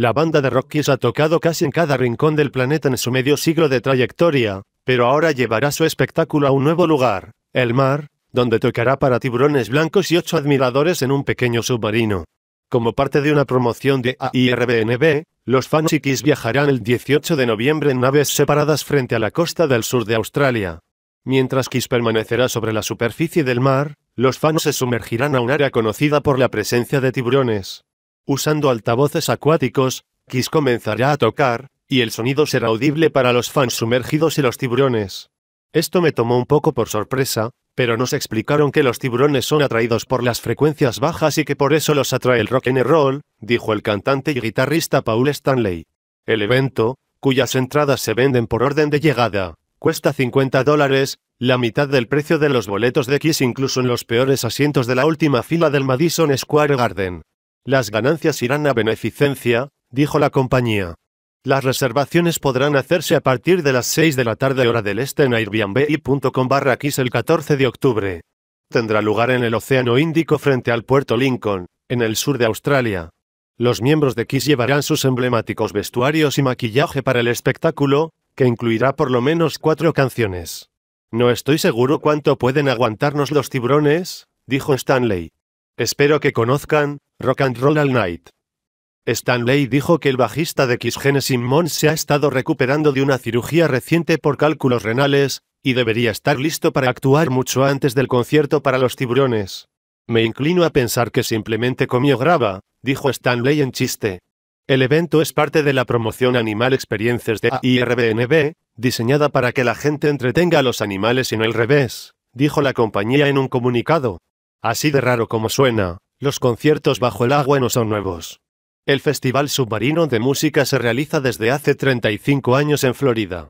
La banda de Rockies ha tocado casi en cada rincón del planeta en su medio siglo de trayectoria, pero ahora llevará su espectáculo a un nuevo lugar, el mar, donde tocará para tiburones blancos y ocho admiradores en un pequeño submarino. Como parte de una promoción de AIRBNB, los fans y viajarán el 18 de noviembre en naves separadas frente a la costa del sur de Australia. Mientras Kiss permanecerá sobre la superficie del mar, los fans se sumergirán a un área conocida por la presencia de tiburones usando altavoces acuáticos, Kiss comenzará a tocar, y el sonido será audible para los fans sumergidos y los tiburones. Esto me tomó un poco por sorpresa, pero nos explicaron que los tiburones son atraídos por las frecuencias bajas y que por eso los atrae el rock and roll, dijo el cantante y guitarrista Paul Stanley. El evento, cuyas entradas se venden por orden de llegada, cuesta 50 dólares, la mitad del precio de los boletos de Kiss incluso en los peores asientos de la última fila del Madison Square Garden. Las ganancias irán a beneficencia, dijo la compañía. Las reservaciones podrán hacerse a partir de las 6 de la tarde hora del este en airbnb.com barra el 14 de octubre. Tendrá lugar en el Océano Índico frente al puerto Lincoln, en el sur de Australia. Los miembros de Kiss llevarán sus emblemáticos vestuarios y maquillaje para el espectáculo, que incluirá por lo menos cuatro canciones. No estoy seguro cuánto pueden aguantarnos los tiburones, dijo Stanley. Espero que conozcan, Rock and Roll All Night. Stanley dijo que el bajista de Kiss Genesis Mons se ha estado recuperando de una cirugía reciente por cálculos renales, y debería estar listo para actuar mucho antes del concierto para los tiburones. Me inclino a pensar que simplemente comió grava, dijo Stanley en chiste. El evento es parte de la promoción Animal Experiences de AIRBNB, diseñada para que la gente entretenga a los animales y no al revés, dijo la compañía en un comunicado. Así de raro como suena, los conciertos bajo el agua no son nuevos. El Festival Submarino de Música se realiza desde hace 35 años en Florida.